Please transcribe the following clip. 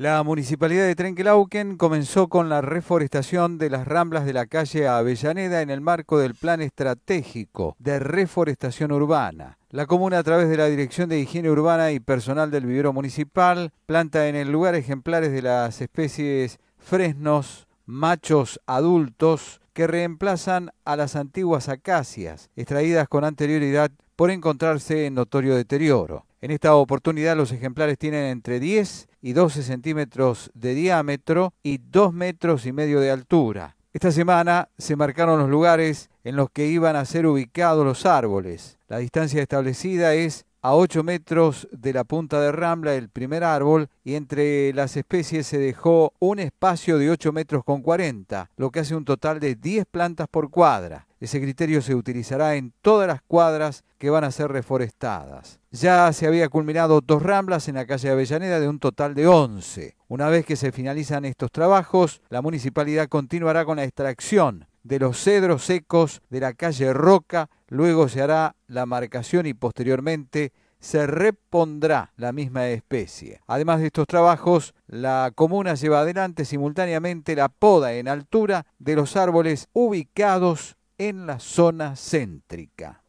La municipalidad de Trenquelauquen comenzó con la reforestación de las ramblas de la calle Avellaneda en el marco del Plan Estratégico de Reforestación Urbana. La comuna, a través de la Dirección de Higiene Urbana y personal del vivero municipal, planta en el lugar ejemplares de las especies fresnos, machos adultos, que reemplazan a las antiguas acacias, extraídas con anterioridad por encontrarse en notorio deterioro. En esta oportunidad los ejemplares tienen entre 10 y 12 centímetros de diámetro y 2 metros y medio de altura. Esta semana se marcaron los lugares en los que iban a ser ubicados los árboles. La distancia establecida es a 8 metros de la punta de Rambla, el primer árbol, y entre las especies se dejó un espacio de 8 metros con 40, lo que hace un total de 10 plantas por cuadra. Ese criterio se utilizará en todas las cuadras que van a ser reforestadas. Ya se había culminado dos ramblas en la calle Avellaneda de un total de 11. Una vez que se finalizan estos trabajos, la municipalidad continuará con la extracción de los cedros secos de la calle Roca, luego se hará la marcación y posteriormente se repondrá la misma especie. Además de estos trabajos, la comuna lleva adelante simultáneamente la poda en altura de los árboles ubicados en la zona céntrica.